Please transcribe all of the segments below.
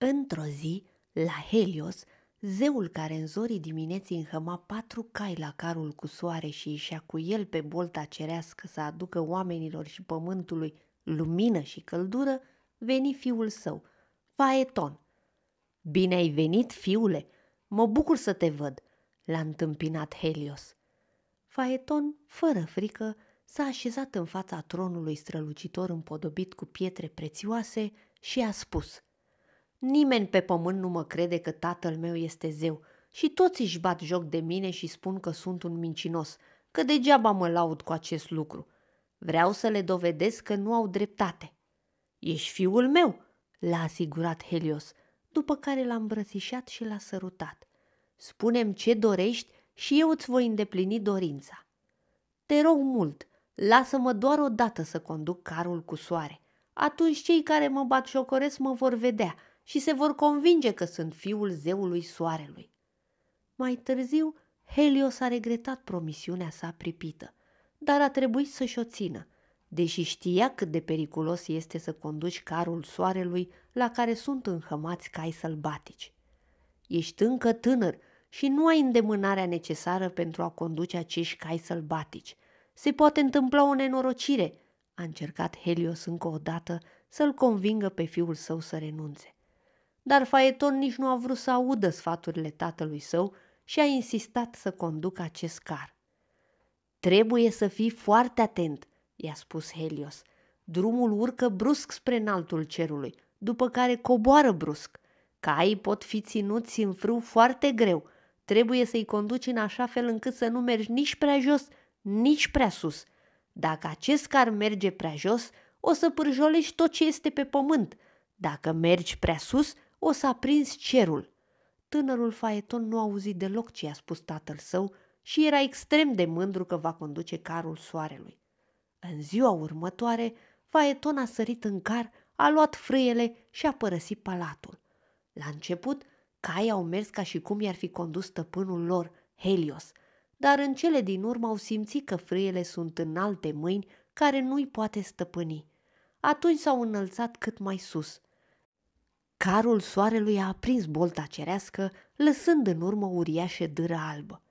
Într-o zi, la Helios, zeul care în zorii dimineții înhăma patru cai la carul cu soare și ieșea cu el pe bolta cerească să aducă oamenilor și pământului lumină și căldură, veni fiul său, Faeton. Bine ai venit, fiule! Mă bucur să te văd!" l-a întâmpinat Helios. Faeton, fără frică, s-a așezat în fața tronului strălucitor împodobit cu pietre prețioase și a spus – Nimeni pe pământ nu mă crede că tatăl meu este zeu și toți își bat joc de mine și spun că sunt un mincinos, că degeaba mă laud cu acest lucru. Vreau să le dovedesc că nu au dreptate. Ești fiul meu, l-a asigurat Helios, după care l-a îmbrățișat și l-a sărutat. Spune-mi ce dorești și eu îți voi îndeplini dorința. Te rog mult, lasă-mă doar o dată să conduc carul cu soare atunci cei care mă bat șocoresc mă vor vedea și se vor convinge că sunt fiul zeului soarelui. Mai târziu, Helios a regretat promisiunea sa pripită, dar a trebuit să-și o țină, deși știa cât de periculos este să conduci carul soarelui la care sunt înhămați cai sălbatici. Ești încă tânăr și nu ai îndemânarea necesară pentru a conduce acești cai sălbatici. Se poate întâmpla o nenorocire – a încercat Helios încă o dată să-l convingă pe fiul său să renunțe. Dar Faeton nici nu a vrut să audă sfaturile tatălui său și a insistat să conducă acest car. Trebuie să fii foarte atent, i-a spus Helios. Drumul urcă brusc spre înaltul cerului, după care coboară brusc. Caii pot fi ținuți în frâu foarte greu. Trebuie să-i conduci în așa fel încât să nu mergi nici prea jos, nici prea sus – dacă acest car merge prea jos, o să pârjolești tot ce este pe pământ. Dacă mergi prea sus, o să aprinzi cerul. Tânărul faeton nu auzi deloc ce i-a spus tatăl său și era extrem de mândru că va conduce carul soarelui. În ziua următoare, faeton a sărit în car, a luat frâiele și a părăsit palatul. La început, caii au mers ca și cum i-ar fi condus stăpânul lor, Helios – dar în cele din urmă au simțit că frâiele sunt în alte mâini care nu-i poate stăpâni. Atunci s-au înălțat cât mai sus. Carul soarelui a aprins bolta cerească, lăsând în urmă uriașe dâră albă.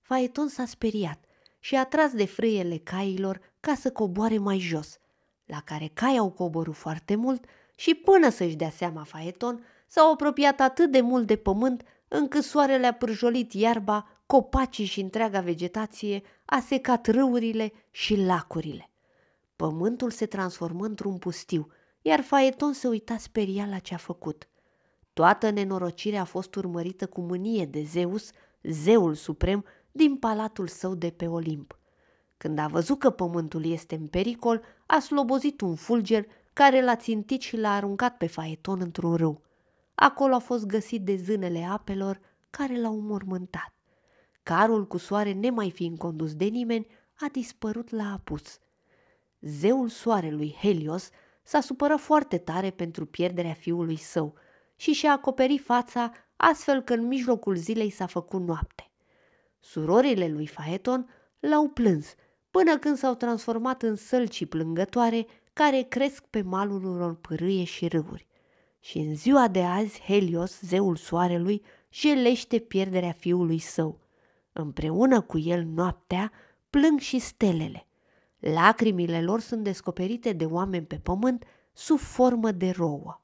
Faeton s-a speriat și a tras de frâiele cailor ca să coboare mai jos, la care cai au coborât foarte mult și până să-și dea seama Faeton, s-au apropiat atât de mult de pământ încât soarele a pârjolit iarba copacii și întreaga vegetație, a secat râurile și lacurile. Pământul se transformă într-un pustiu, iar Faeton se uita speria la ce a făcut. Toată nenorocirea a fost urmărită cu mânie de Zeus, zeul suprem, din palatul său de pe Olimp. Când a văzut că pământul este în pericol, a slobozit un fulger care l-a țintit și l-a aruncat pe Faeton într-un râu. Acolo a fost găsit de zânele apelor care l-au mormântat. Carul cu soare, nemai fiind condus de nimeni, a dispărut la apus. Zeul soarelui Helios s-a supărat foarte tare pentru pierderea fiului său și și-a acoperit fața astfel că în mijlocul zilei s-a făcut noapte. Surorile lui Faeton l-au plâns până când s-au transformat în sălcii plângătoare care cresc pe malul unor pârâie și râuri. Și în ziua de azi, Helios, zeul soarelui, jelește pierderea fiului său – Împreună cu el noaptea plâng și stelele. Lacrimile lor sunt descoperite de oameni pe pământ sub formă de rouă.